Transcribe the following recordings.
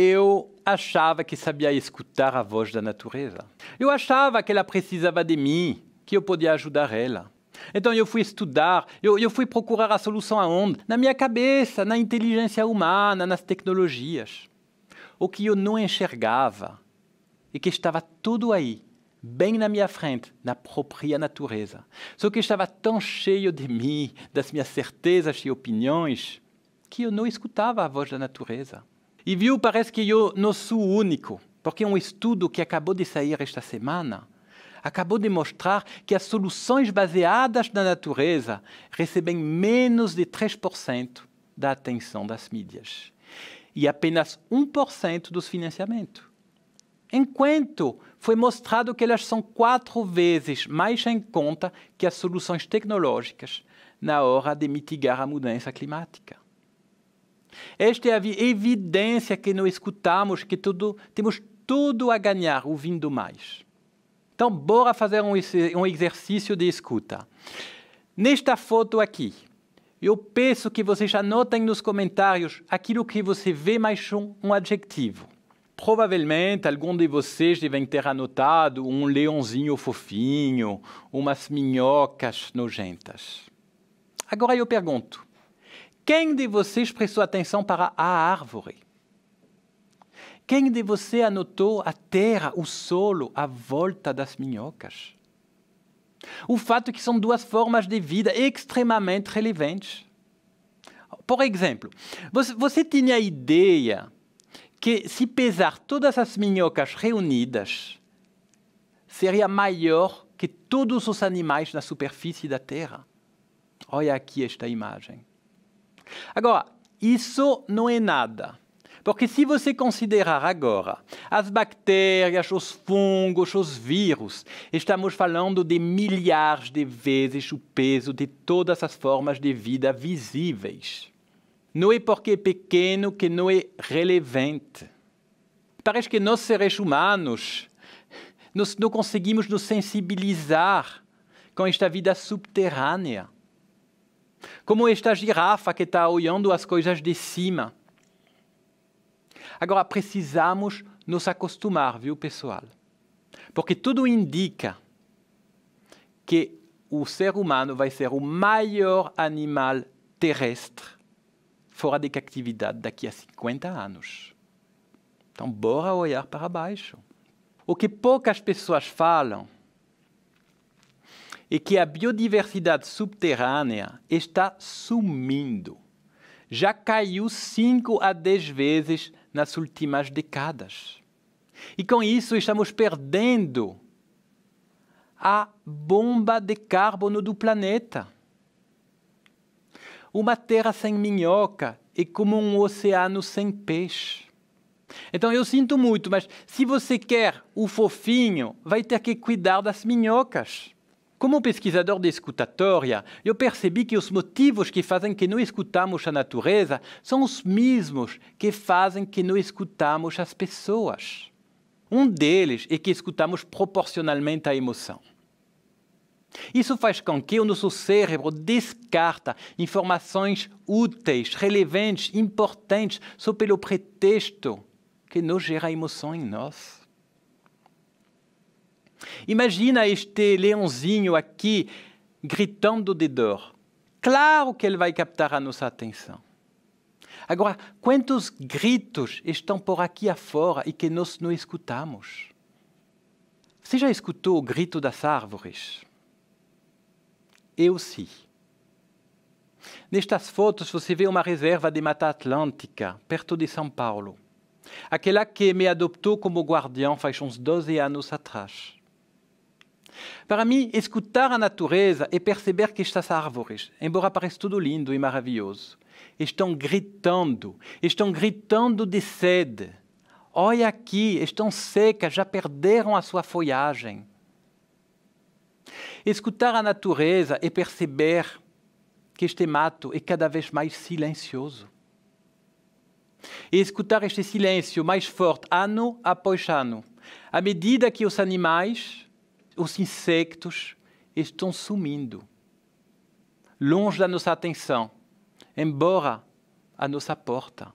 eu achava que sabia escutar a voz da natureza. Eu achava que ela precisava de mim, que eu podia ajudar ela. Então eu fui estudar, eu, eu fui procurar a solução aonde? Na minha cabeça, na inteligência humana, nas tecnologias. O que eu não enxergava e é que estava tudo aí, bem na minha frente, na própria natureza. Só que estava tão cheio de mim, das minhas certezas e opiniões, que eu não escutava a voz da natureza. E viu, parece que eu não sou o único, porque um estudo que acabou de sair esta semana acabou de mostrar que as soluções baseadas na natureza recebem menos de 3% da atenção das mídias e apenas 1% dos financiamentos. Enquanto foi mostrado que elas são quatro vezes mais em conta que as soluções tecnológicas na hora de mitigar a mudança climática. Esta é a evidência que não escutamos, que tudo, temos tudo a ganhar ouvindo mais. Então, bora fazer um, um exercício de escuta. Nesta foto aqui, eu peço que vocês anotem nos comentários aquilo que você vê mais um, um adjetivo. Provavelmente, algum de vocês devem ter anotado um leãozinho fofinho, umas minhocas nojentas. Agora eu pergunto: quem de vocês prestou atenção para a árvore? Quem de vocês anotou a terra, o solo, a volta das minhocas? O fato é que são duas formas de vida extremamente relevantes. Por exemplo, você, você tinha a ideia que se pesar todas as minhocas reunidas, seria maior que todos os animais na superfície da Terra. Olha aqui esta imagem. Agora, isso não é nada. Porque se você considerar agora as bactérias, os fungos, os vírus, estamos falando de milhares de vezes o peso de todas as formas de vida visíveis. Não é porque é pequeno que não é relevante. Parece que nós, seres humanos, nós não conseguimos nos sensibilizar com esta vida subterrânea. Como esta girafa que está olhando as coisas de cima. Agora, precisamos nos acostumar, viu, pessoal? Porque tudo indica que o ser humano vai ser o maior animal terrestre fora de catividade daqui a 50 anos. Então, bora olhar para baixo. O que poucas pessoas falam é que a biodiversidade subterrânea está sumindo. Já caiu 5 a 10 vezes nas últimas décadas. E com isso estamos perdendo a bomba de carbono do planeta. Uma terra sem minhoca é como um oceano sem peixe. Então eu sinto muito, mas se você quer o fofinho, vai ter que cuidar das minhocas. Como pesquisador de escutatória, eu percebi que os motivos que fazem que não escutamos a natureza são os mesmos que fazem que não escutamos as pessoas. Um deles é que escutamos proporcionalmente à emoção. Isso faz com que o nosso cérebro descarta informações úteis, relevantes, importantes, só pelo pretexto que não gera emoção em nós. Imagina este leãozinho aqui gritando de dor. Claro que ele vai captar a nossa atenção. Agora, quantos gritos estão por aqui afora e que nós não escutamos? Você já escutou o grito das árvores? Eu sim. Nestas fotos você vê uma reserva de Mata Atlântica, perto de São Paulo. Aquela que me adoptou como guardião faz uns 12 anos atrás. Para mim, escutar a natureza é perceber que estas árvores, embora pareça tudo lindo e maravilhoso, estão gritando, estão gritando de sede. Olha aqui, estão secas, já perderam a sua folhagem. Escutar a natureza é perceber que este mato é cada vez mais silencioso. E escutar este silêncio mais forte, ano após ano, à medida que os animais os insectos estão sumindo, longe da nossa atenção, embora à nossa porta.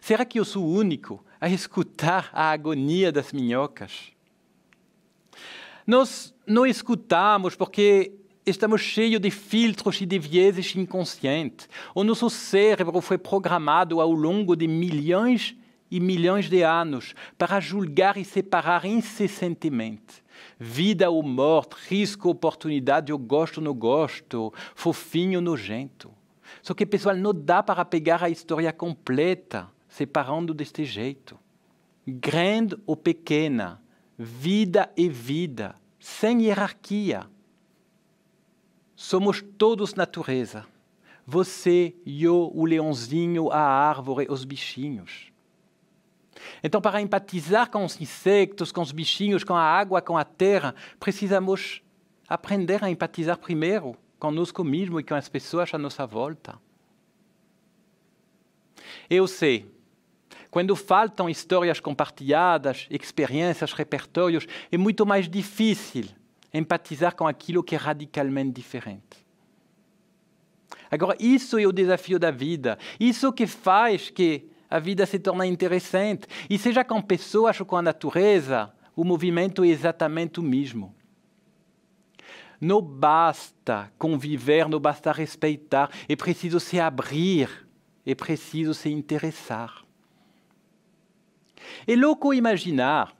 Será que eu sou o único a escutar a agonia das minhocas? Nós não escutamos porque estamos cheios de filtros e de vieses inconscientes. O nosso cérebro foi programado ao longo de milhões e milhões de anos para julgar e separar incessantemente vida ou morte, risco ou oportunidade, eu gosto ou não gosto, fofinho ou nojento. Só que, pessoal, não dá para pegar a história completa separando deste jeito. Grande ou pequena, vida e vida, sem hierarquia. Somos todos natureza. Você, eu, o leãozinho, a árvore, os bichinhos. Então, para empatizar com os insectos, com os bichinhos, com a água, com a terra, precisamos aprender a empatizar primeiro conosco mesmo e com as pessoas à nossa volta. Eu sei, quando faltam histórias compartilhadas, experiências, repertórios, é muito mais difícil empatizar com aquilo que é radicalmente diferente. Agora, isso é o desafio da vida. Isso que faz que a vida se torna interessante. E seja com pessoas ou com a natureza, o movimento é exatamente o mesmo. Não basta conviver, não basta respeitar, é preciso se abrir, é preciso se interessar. É louco imaginar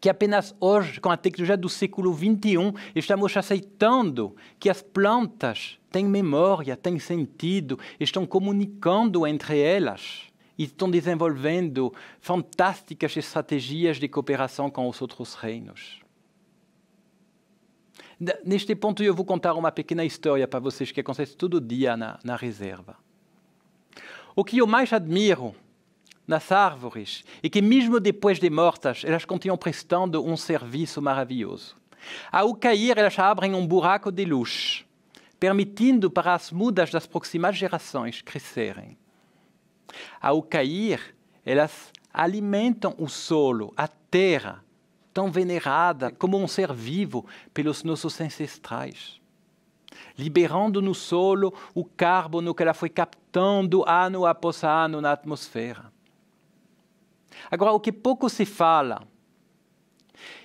que apenas hoje, com a tecnologia do século XXI, estamos aceitando que as plantas têm memória, têm sentido, estão comunicando entre elas e estão desenvolvendo fantásticas estratégias de cooperação com os outros reinos. Neste ponto, eu vou contar uma pequena história para vocês que acontece todo dia na, na reserva. O que eu mais admiro nas árvores é que, mesmo depois de mortas, elas continuam prestando um serviço maravilhoso. Ao cair, elas abrem um buraco de luxo permitindo para as mudas das próximas gerações crescerem. Ao cair, elas alimentam o solo, a terra, tão venerada como um ser vivo pelos nossos ancestrais, liberando no solo o carbono que ela foi captando ano após ano na atmosfera. Agora, o que pouco se fala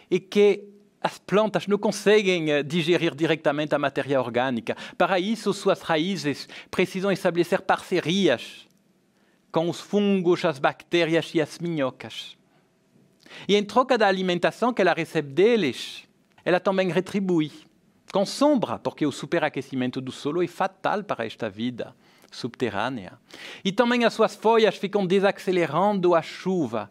é que as plantas não conseguem eh, digerir diretamente a matéria orgânica. Para isso, suas raízes precisam estabelecer parcerias com os fungos, as bactérias e as minhocas. E em troca da alimentação que ela recebe deles, ela também retribui com sombra, porque o superaquecimento do solo é fatal para esta vida subterrânea. E também as suas folhas ficam desacelerando a chuva,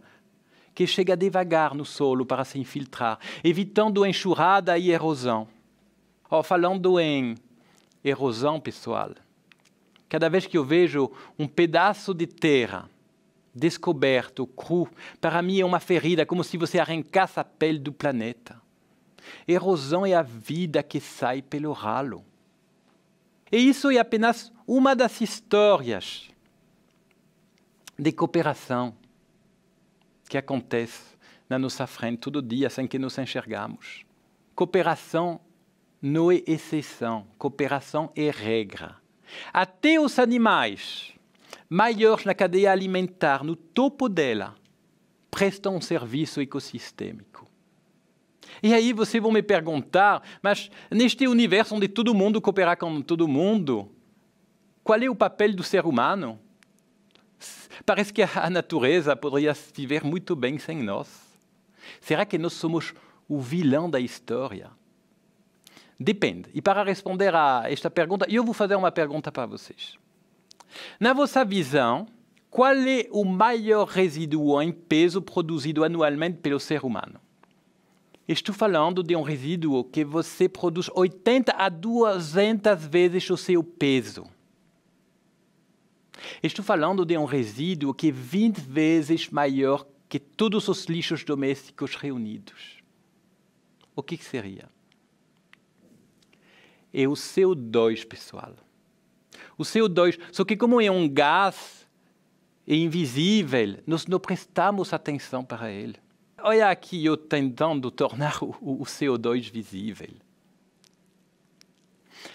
que chega devagar no solo para se infiltrar, evitando enxurrada e erosão. Oh, falando em erosão, pessoal, cada vez que eu vejo um pedaço de terra descoberto, cru, para mim é uma ferida, como se você arrancasse a pele do planeta. Erosão é a vida que sai pelo ralo. E isso é apenas uma das histórias de cooperação que acontece na nossa frente todo dia, sem que nos enxergamos. Cooperação não é exceção, cooperação é regra. Até os animais maiores na cadeia alimentar, no topo dela, prestam um serviço ecossistêmico. E aí vocês vão me perguntar, mas neste universo onde todo mundo coopera com todo mundo, qual é o papel do ser humano? Parece que a natureza poderia viver muito bem sem nós. Será que nós somos o vilão da história? Depende. E para responder a esta pergunta, eu vou fazer uma pergunta para vocês. Na vossa visão, qual é o maior resíduo em peso produzido anualmente pelo ser humano? Estou falando de um resíduo que você produz 80 a 200 vezes o seu peso. Estou falando de um resíduo que é 20 vezes maior que todos os lixos domésticos reunidos. O que, que seria? É o CO2, pessoal. O CO2, só que como é um gás é invisível, nós não prestamos atenção para ele. Olha aqui eu tentando tornar o, o CO2 visível.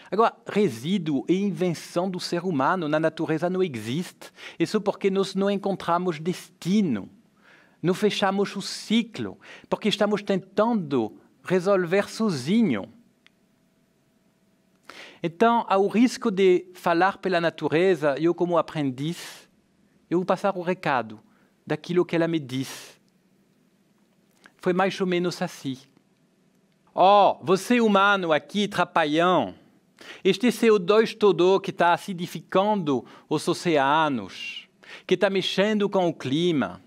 Agora, resíduo e invenção do ser humano, na natureza não existe. Isso porque nós não encontramos destino, não fechamos o ciclo, porque estamos tentando resolver sozinho. Então, ao o risco de falar pela natureza, eu como aprendiz, eu vou passar o recado daquilo que ela me diz. Foi mais ou menos assim. oh, você humano aqui, trapalhão, este CO2 todo que está acidificando os oceanos, que está mexendo com o clima.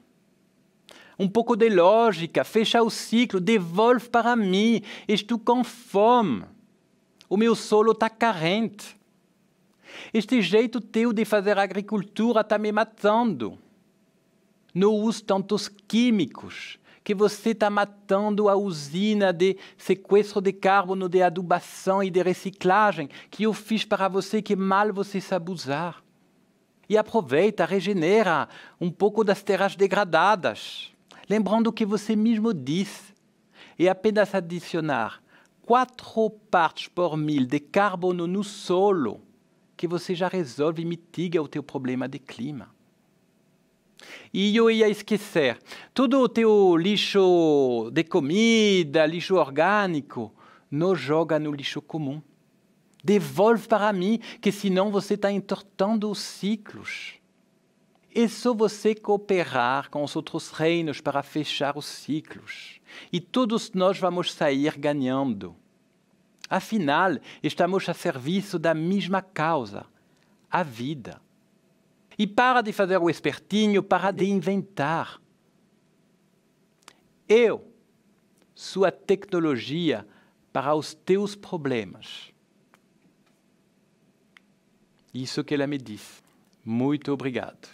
Um pouco de lógica, fecha o ciclo, devolve para mim. Estou com fome. O meu solo está carente. Este jeito teu de fazer agricultura está me matando. Não uso tantos químicos que você está matando a usina de sequestro de carbono, de adubação e de reciclagem que eu fiz para você, que mal você sabe usar. E aproveita, regenera um pouco das terras degradadas, lembrando o que você mesmo disse, e é apenas adicionar quatro partes por mil de carbono no solo que você já resolve e mitiga o teu problema de clima e eu ia esquecer. Todo o teu lixo de comida, lixo orgânico, não joga no lixo comum. Devolve para mim, que senão você está entortando os ciclos. É só você cooperar com os outros reinos para fechar os ciclos. E todos nós vamos sair ganhando. Afinal, estamos a serviço da mesma causa, a vida. E para de fazer o espertinho, para de inventar. Eu sou a tecnologia para os teus problemas. Isso que ela me disse. Muito obrigado.